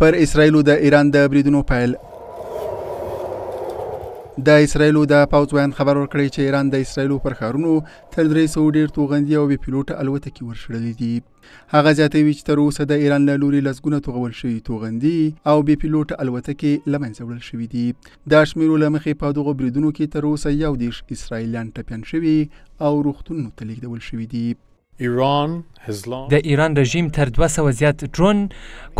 پر اسرایلو د ایران د بریدونو پیل د اسرایلو د پاوز وان خبر ورکړی چې ایران د اسرایلو پر خارونو تر درې سو ډیر توغندي او بي پيلوټ الوتکې ورشړلې دي هغه زیاتوي چې تر اوسه د ایران له لوري لسګونه توغول شوي توغندي او بي پيلوټ الوتکې لمنځه وړل شوي دي د شمیرو لمخې په دغو بریدونو کې تر اوسه یو دیش اسرایلیان ټپیان شوي او روختونو ته لیږدول شوي دي د ایران رژیم تر 200 زیات ډرون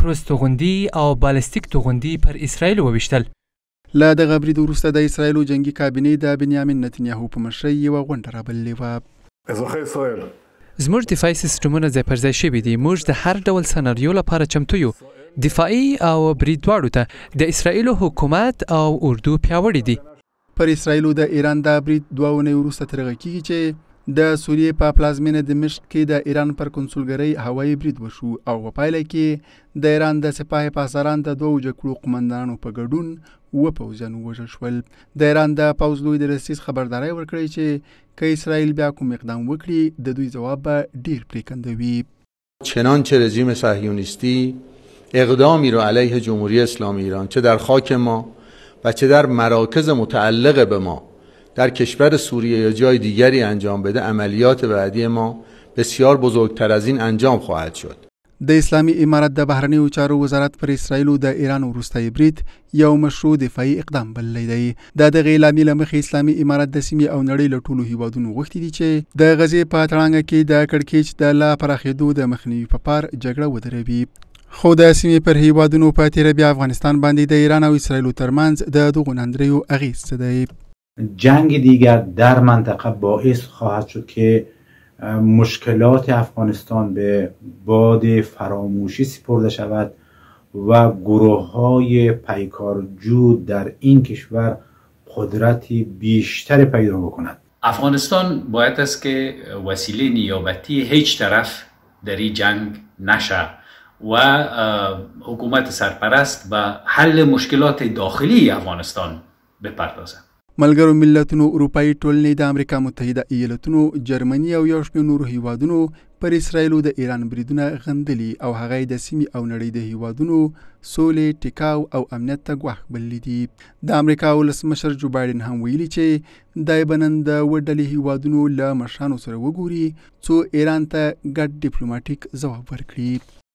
کروز توغندي او بالستیک توغندي پر اسرائیل وویشتل له دغه بریده وروسته د اسرائیلو جنگي کابینې د بنیامین نتنیاهو په مشرۍ یوه غونډه رابللې وه زموږ دفاعي سیستمونه ځای پر ځای شوي دي موږ د هر ډول سناریو لپاره چمتو یو دفاعي او برید دواړو ته د اسرائیلو حکومت او اردو پیاوړي دي پر اسرائیلو د ایران د برید دوه اونۍ وروسته ترغه کیږي چې د سوریې په پلازمینه دمشق کې د ایران پر کنسولګرۍ هوایي برید وشو او په پایله کې د ایران د سپاه پاسداران د دوو جګړو قمندانانو په ګډون و پوځیان وژل شول د ایران د پوځ لوی د رسیس خبرداري ورکړی چې که اسرائیل بیا کوم اقدام وکړي د دوی ځواب به ډیر پریکندوي چنانچه رژیم صهیونیستی اقدامی رو علیه جمهوری اسلامی ایران چه در خاک ما و چه در مراکز متعلق به ما در کشور سوریه یا جای دیگری انجام بده عملیات بعدی ما بسیار بزرگتر از این انجام خواهد شد د اسلامی امارت د بهرنیو چارو وزارت پر و د ایران رستای برید یو مشروع دفاعي اقدام بللی دی د دغې لامل مخې اسلامی امارت د سیمې او نړۍ له ټولو هیوادونو غوښتي دي چې د غزې په تړانګه کې د کړکیچ د لا پراخېدو د مخنیوي په پار جګړه ودروي خو د سیمې پر هیوادونو په تیر بیا افغانستان باندې د ایران او اسرایلو ترمنځ د دوغ نندریو اغیز دی جنگ دیگر در منطقه باعث خواهد شد که مشکلات افغانستان به باد فراموشی سپرده شود و گروه های پیکارجو در این کشور قدرتی بیشتر پیدا بکند افغانستان باید است که وسیله نیابتی هیچ طرف در این جنگ نشه و حکومت سرپرست به حل مشکلات داخلی افغانستان بپردازد ملګرو ملتونو اروپאי ټولنې د امریکا متحده ایالاتونو جرمني او یو شمېر نورو هیوادونو پر اسرایلو د ایران بریدونه غندلي او هغه د سیمې او نړۍ د هیوادونو سولې ټیکاو او امنیت ته ګواښ بللی دي د امریکا ولسمشر جو بایدن هم ویلي چې دای بنند وډلې هیوادونو له مشانو سره وګوري څو ایران ته ګډ ډیپلوماټیک ځواب ورکړي